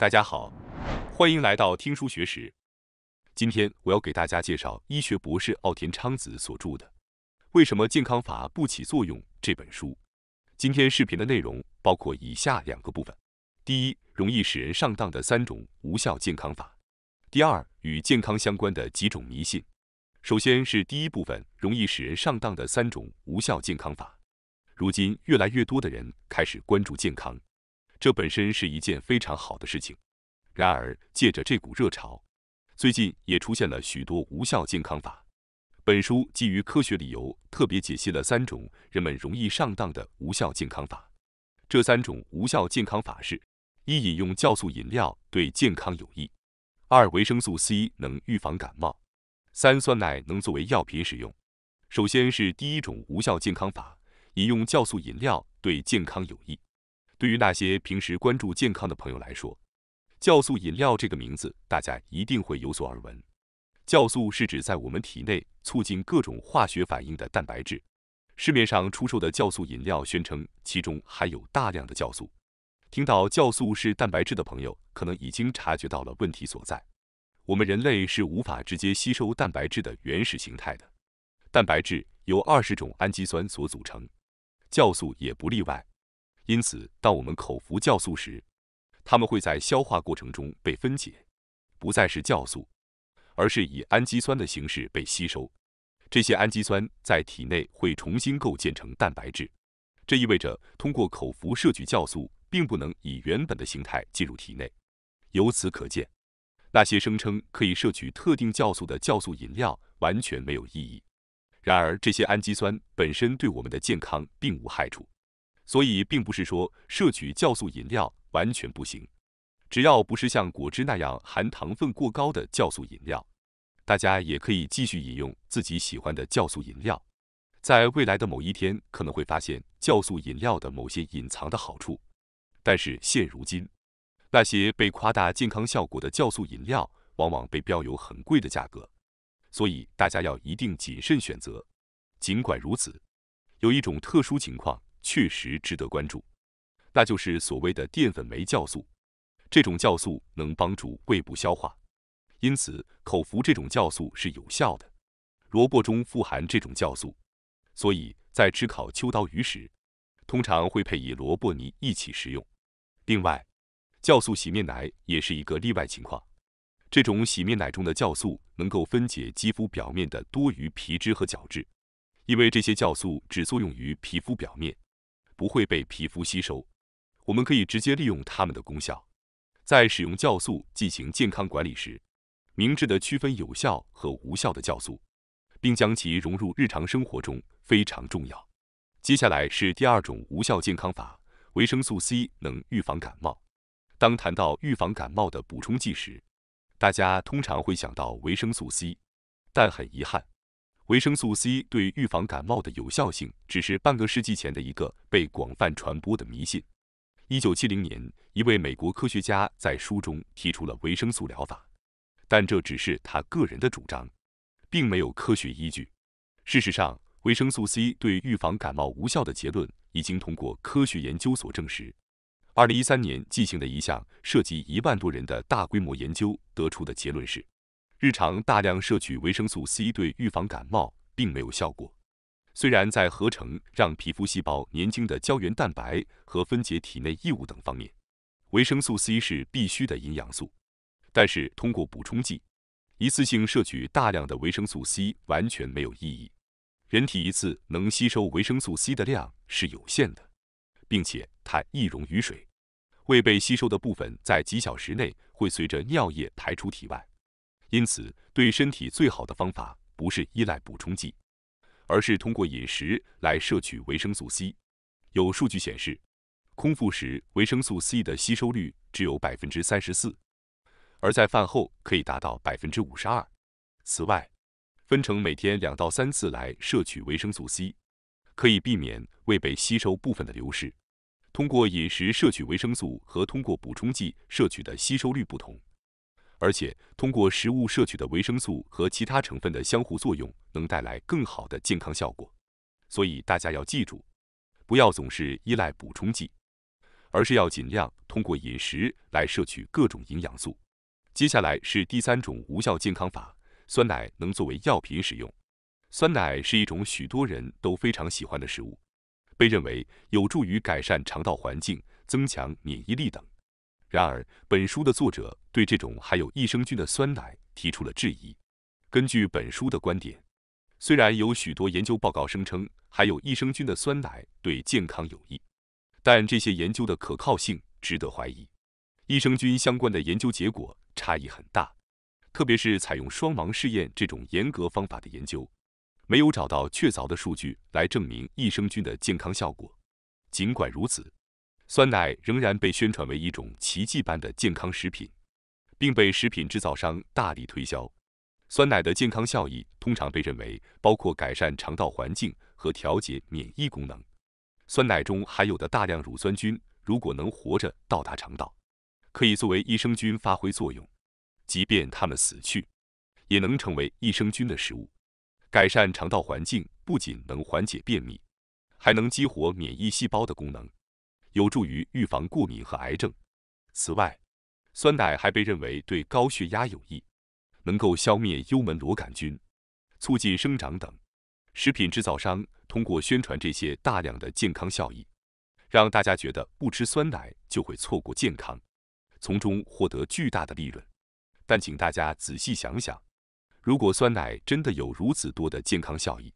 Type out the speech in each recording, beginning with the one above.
大家好，欢迎来到听书学识。今天我要给大家介绍医学博士奥田昌子所著的《为什么健康法不起作用》这本书。今天视频的内容包括以下两个部分：第一，容易使人上当的三种无效健康法；第二，与健康相关的几种迷信。首先是第一部分，容易使人上当的三种无效健康法。如今，越来越多的人开始关注健康。这本身是一件非常好的事情，然而借着这股热潮，最近也出现了许多无效健康法。本书基于科学理由，特别解析了三种人们容易上当的无效健康法。这三种无效健康法是：一、饮用酵素饮料对健康有益；二、维生素 C 能预防感冒；三、酸奶能作为药品使用。首先是第一种无效健康法：饮用酵素饮料对健康有益。对于那些平时关注健康的朋友来说，酵素饮料这个名字大家一定会有所耳闻。酵素是指在我们体内促进各种化学反应的蛋白质。市面上出售的酵素饮料宣称其中含有大量的酵素。听到酵素是蛋白质的朋友，可能已经察觉到了问题所在。我们人类是无法直接吸收蛋白质的原始形态的。蛋白质由二十种氨基酸所组成，酵素也不例外。因此，当我们口服酵素时，它们会在消化过程中被分解，不再是酵素，而是以氨基酸的形式被吸收。这些氨基酸在体内会重新构建成蛋白质。这意味着，通过口服摄取酵素，并不能以原本的形态进入体内。由此可见，那些声称可以摄取特定酵素的酵素饮料完全没有意义。然而，这些氨基酸本身对我们的健康并无害处。所以，并不是说摄取酵素饮料完全不行，只要不是像果汁那样含糖分过高的酵素饮料，大家也可以继续饮用自己喜欢的酵素饮料。在未来的某一天，可能会发现酵素饮料的某些隐藏的好处。但是现如今，那些被夸大健康效果的酵素饮料，往往被标有很贵的价格，所以大家要一定谨慎选择。尽管如此，有一种特殊情况。确实值得关注，那就是所谓的淀粉酶酵素。这种酵素能帮助胃部消化，因此口服这种酵素是有效的。萝卜中富含这种酵素，所以在吃烤秋刀鱼时，通常会配以萝卜泥一起食用。另外，酵素洗面奶也是一个例外情况。这种洗面奶中的酵素能够分解肌肤表面的多余皮脂和角质，因为这些酵素只作用于皮肤表面。不会被皮肤吸收，我们可以直接利用它们的功效。在使用酵素进行健康管理时，明智的区分有效和无效的酵素，并将其融入日常生活中非常重要。接下来是第二种无效健康法：维生素 C 能预防感冒。当谈到预防感冒的补充剂时，大家通常会想到维生素 C，但很遗憾。维生素 C 对预防感冒的有效性，只是半个世纪前的一个被广泛传播的迷信。一九七零年，一位美国科学家在书中提出了维生素疗法，但这只是他个人的主张，并没有科学依据。事实上，维生素 C 对预防感冒无效的结论已经通过科学研究所证实。二零一三年进行的一项涉及一万多人的大规模研究得出的结论是。日常大量摄取维生素 C 对预防感冒并没有效果。虽然在合成让皮肤细胞年轻的胶原蛋白和分解体内异物等方面，维生素 C 是必需的营养素，但是通过补充剂一次性摄取大量的维生素 C 完全没有意义。人体一次能吸收维生素 C 的量是有限的，并且它易溶于水，未被吸收的部分在几小时内会随着尿液排出体外。因此，对身体最好的方法不是依赖补充剂，而是通过饮食来摄取维生素 C。有数据显示，空腹时维生素 C 的吸收率只有百分之三十四，而在饭后可以达到百分之五十二。此外，分成每天两到三次来摄取维生素 C，可以避免胃被吸收部分的流失。通过饮食摄取维生素和通过补充剂摄取的吸收率不同。而且，通过食物摄取的维生素和其他成分的相互作用，能带来更好的健康效果。所以大家要记住，不要总是依赖补充剂，而是要尽量通过饮食来摄取各种营养素。接下来是第三种无效健康法：酸奶能作为药品使用。酸奶是一种许多人都非常喜欢的食物，被认为有助于改善肠道环境、增强免疫力等。然而，本书的作者对这种含有益生菌的酸奶提出了质疑。根据本书的观点，虽然有许多研究报告声称含有益生菌的酸奶对健康有益，但这些研究的可靠性值得怀疑。益生菌相关的研究结果差异很大，特别是采用双盲试验这种严格方法的研究，没有找到确凿的数据来证明益生菌的健康效果。尽管如此，酸奶仍然被宣传为一种奇迹般的健康食品，并被食品制造商大力推销。酸奶的健康效益通常被认为包括改善肠道环境和调节免疫功能。酸奶中含有的大量乳酸菌，如果能活着到达肠道，可以作为益生菌发挥作用；即便它们死去，也能成为益生菌的食物。改善肠道环境不仅能缓解便秘，还能激活免疫细胞的功能。有助于预防过敏和癌症。此外，酸奶还被认为对高血压有益，能够消灭幽门螺杆菌，促进生长等。食品制造商通过宣传这些大量的健康效益，让大家觉得不吃酸奶就会错过健康，从中获得巨大的利润。但请大家仔细想想，如果酸奶真的有如此多的健康效益，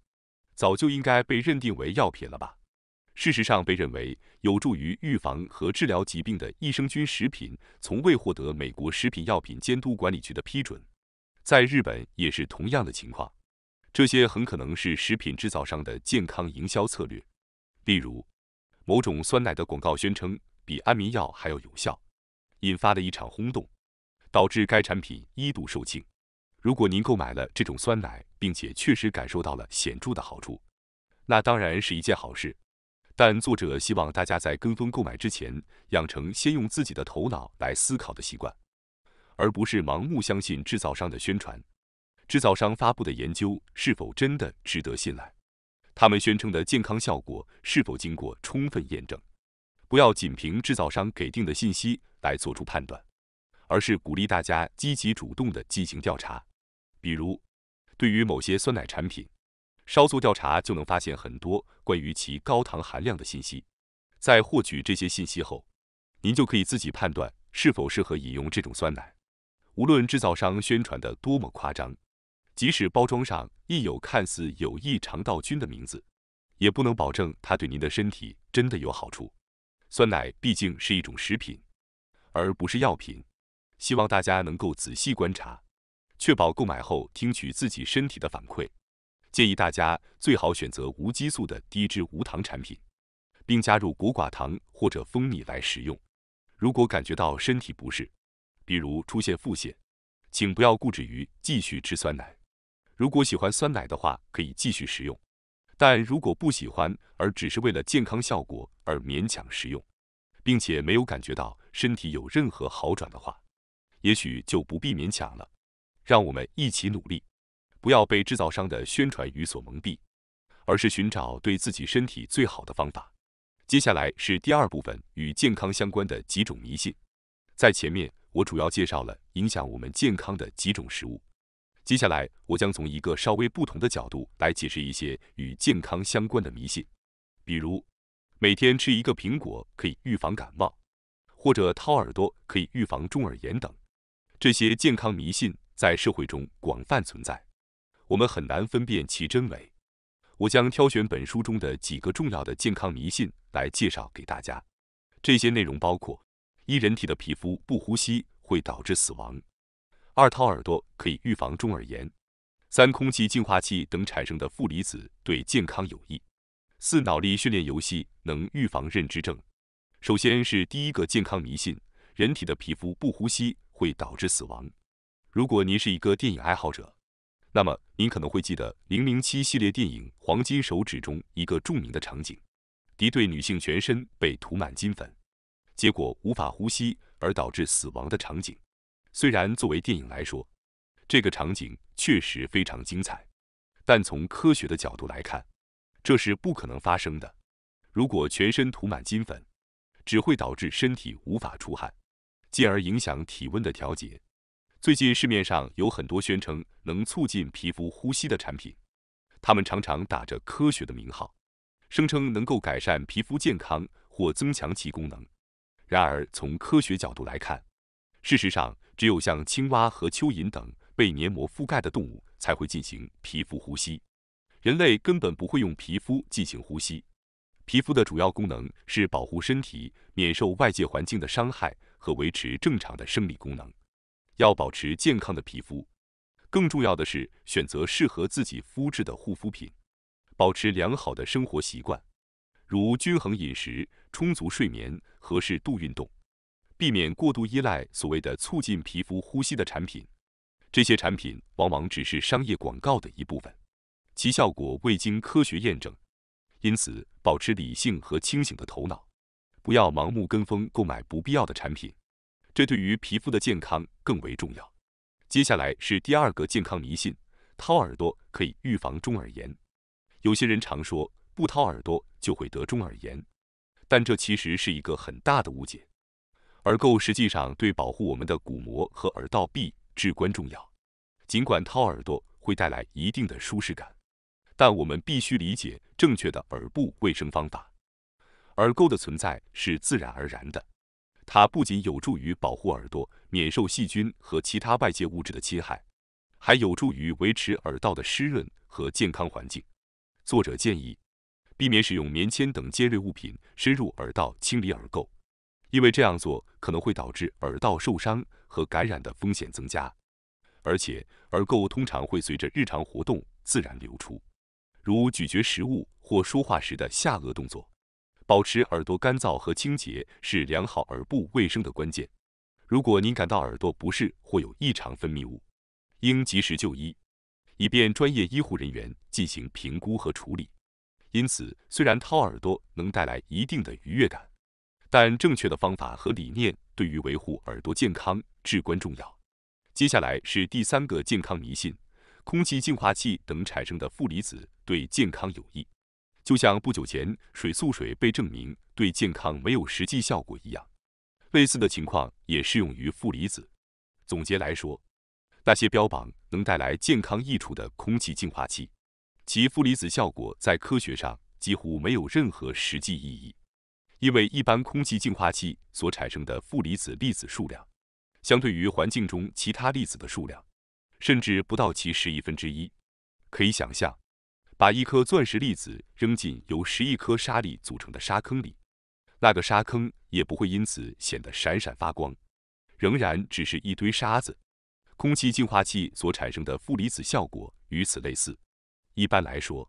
早就应该被认定为药品了吧？事实上，被认为有助于预防和治疗疾病的益生菌食品从未获得美国食品药品监督管理局的批准。在日本也是同样的情况。这些很可能是食品制造商的健康营销策略。例如，某种酸奶的广告宣称比安眠药还要有效，引发了一场轰动，导致该产品一度售罄。如果您购买了这种酸奶，并且确实感受到了显著的好处，那当然是一件好事。但作者希望大家在跟风购买之前，养成先用自己的头脑来思考的习惯，而不是盲目相信制造商的宣传。制造商发布的研究是否真的值得信赖？他们宣称的健康效果是否经过充分验证？不要仅凭制造商给定的信息来做出判断，而是鼓励大家积极主动地进行调查。比如，对于某些酸奶产品。稍作调查就能发现很多关于其高糖含量的信息。在获取这些信息后，您就可以自己判断是否适合饮用这种酸奶。无论制造商宣传的多么夸张，即使包装上印有看似有益肠道菌的名字，也不能保证它对您的身体真的有好处。酸奶毕竟是一种食品，而不是药品。希望大家能够仔细观察，确保购买后听取自己身体的反馈。建议大家最好选择无激素的低脂无糖产品，并加入果寡糖或者蜂蜜来食用。如果感觉到身体不适，比如出现腹泻，请不要固执于继续吃酸奶。如果喜欢酸奶的话，可以继续食用；但如果不喜欢，而只是为了健康效果而勉强食用，并且没有感觉到身体有任何好转的话，也许就不必勉强了。让我们一起努力。不要被制造商的宣传语所蒙蔽，而是寻找对自己身体最好的方法。接下来是第二部分，与健康相关的几种迷信。在前面，我主要介绍了影响我们健康的几种食物。接下来，我将从一个稍微不同的角度来解释一些与健康相关的迷信，比如每天吃一个苹果可以预防感冒，或者掏耳朵可以预防中耳炎等。这些健康迷信在社会中广泛存在。我们很难分辨其真伪。我将挑选本书中的几个重要的健康迷信来介绍给大家。这些内容包括：一、人体的皮肤不呼吸会导致死亡；二、掏耳朵可以预防中耳炎；三、空气净化器等产生的负离子对健康有益；四、脑力训练游戏能预防认知症。首先是第一个健康迷信：人体的皮肤不呼吸会导致死亡。如果您是一个电影爱好者，那么您可能会记得《零零七》系列电影《黄金手指》中一个著名的场景：敌对女性全身被涂满金粉，结果无法呼吸而导致死亡的场景。虽然作为电影来说，这个场景确实非常精彩，但从科学的角度来看，这是不可能发生的。如果全身涂满金粉，只会导致身体无法出汗，进而影响体温的调节。最近市面上有很多宣称能促进皮肤呼吸的产品，他们常常打着科学的名号，声称能够改善皮肤健康或增强其功能。然而，从科学角度来看，事实上只有像青蛙和蚯蚓等被黏膜覆盖的动物才会进行皮肤呼吸，人类根本不会用皮肤进行呼吸。皮肤的主要功能是保护身体免受外界环境的伤害和维持正常的生理功能。要保持健康的皮肤，更重要的是选择适合自己肤质的护肤品，保持良好的生活习惯，如均衡饮食、充足睡眠合适度运动，避免过度依赖所谓的促进皮肤呼吸的产品。这些产品往往只是商业广告的一部分，其效果未经科学验证。因此，保持理性和清醒的头脑，不要盲目跟风购买不必要的产品。这对于皮肤的健康更为重要。接下来是第二个健康迷信：掏耳朵可以预防中耳炎。有些人常说不掏耳朵就会得中耳炎，但这其实是一个很大的误解。耳垢实际上对保护我们的鼓膜和耳道壁至关重要。尽管掏耳朵会带来一定的舒适感，但我们必须理解正确的耳部卫生方法。耳垢的存在是自然而然的。它不仅有助于保护耳朵免受细菌和其他外界物质的侵害，还有助于维持耳道的湿润和健康环境。作者建议，避免使用棉签等尖锐物品深入耳道清理耳垢，因为这样做可能会导致耳道受伤和感染的风险增加。而且，耳垢通常会随着日常活动自然流出，如咀嚼食物或说话时的下颚动作。保持耳朵干燥和清洁是良好耳部卫生的关键。如果您感到耳朵不适或有异常分泌物，应及时就医，以便专业医护人员进行评估和处理。因此，虽然掏耳朵能带来一定的愉悦感，但正确的方法和理念对于维护耳朵健康至关重要。接下来是第三个健康迷信：空气净化器等产生的负离子对健康有益。就像不久前水素水被证明对健康没有实际效果一样，类似的情况也适用于负离子。总结来说，那些标榜能带来健康益处的空气净化器，其负离子效果在科学上几乎没有任何实际意义，因为一般空气净化器所产生的负离子粒子数量，相对于环境中其他粒子的数量，甚至不到其十亿分之一。可以想象。把一颗钻石粒子扔进由十亿颗沙粒组成的沙坑里，那个沙坑也不会因此显得闪闪发光，仍然只是一堆沙子。空气净化器所产生的负离子效果与此类似。一般来说，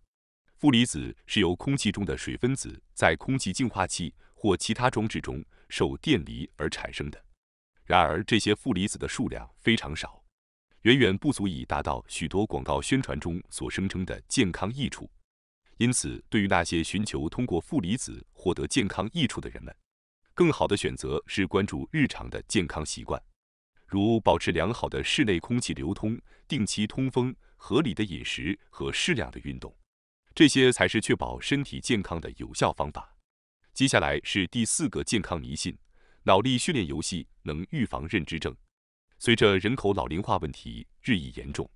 负离子是由空气中的水分子在空气净化器或其他装置中受电离而产生的。然而，这些负离子的数量非常少。远远不足以达到许多广告宣传中所声称的健康益处。因此，对于那些寻求通过负离子获得健康益处的人们，更好的选择是关注日常的健康习惯，如保持良好的室内空气流通、定期通风、合理的饮食和适量的运动。这些才是确保身体健康的有效方法。接下来是第四个健康迷信：脑力训练游戏能预防认知症。随着人口老龄化问题日益严重，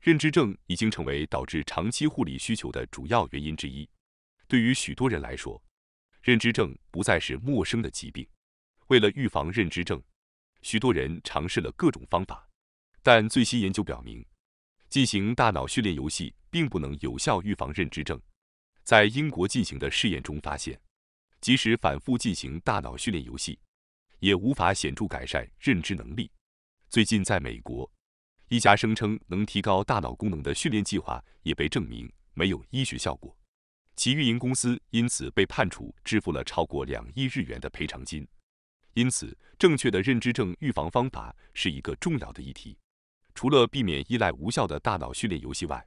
认知症已经成为导致长期护理需求的主要原因之一。对于许多人来说，认知症不再是陌生的疾病。为了预防认知症，许多人尝试了各种方法，但最新研究表明，进行大脑训练游戏并不能有效预防认知症。在英国进行的试验中发现，即使反复进行大脑训练游戏，也无法显著改善认知能力。最近，在美国，一家声称能提高大脑功能的训练计划也被证明没有医学效果，其运营公司因此被判处支付了超过两亿日元的赔偿金。因此，正确的认知症预防方法是一个重要的议题。除了避免依赖无效的大脑训练游戏外，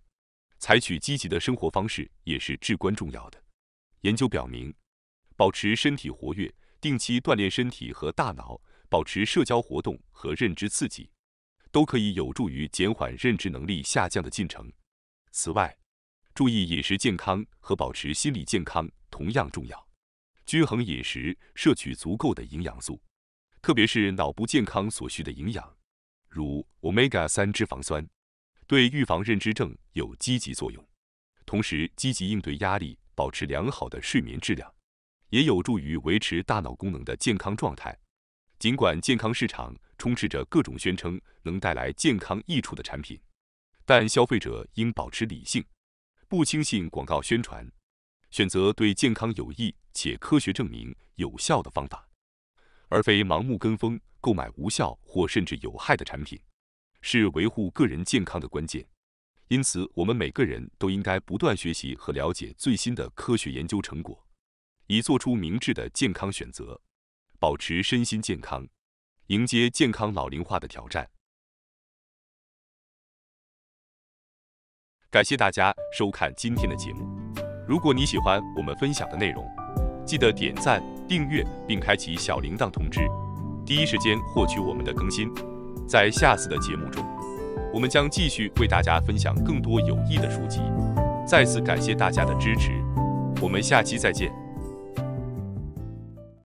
采取积极的生活方式也是至关重要的。研究表明，保持身体活跃、定期锻炼身体和大脑。保持社交活动和认知刺激，都可以有助于减缓认知能力下降的进程。此外，注意饮食健康和保持心理健康同样重要。均衡饮食，摄取足够的营养素，特别是脑部健康所需的营养，如 omega-3 脂肪酸，对预防认知症有积极作用。同时，积极应对压力，保持良好的睡眠质量，也有助于维持大脑功能的健康状态。尽管健康市场充斥着各种宣称能带来健康益处的产品，但消费者应保持理性，不轻信广告宣传，选择对健康有益且科学证明有效的方法，而非盲目跟风购买无效或甚至有害的产品，是维护个人健康的关键。因此，我们每个人都应该不断学习和了解最新的科学研究成果，以做出明智的健康选择。保持身心健康，迎接健康老龄化的挑战。感谢大家收看今天的节目。如果你喜欢我们分享的内容，记得点赞、订阅并开启小铃铛通知，第一时间获取我们的更新。在下次的节目中，我们将继续为大家分享更多有益的书籍。再次感谢大家的支持，我们下期再见。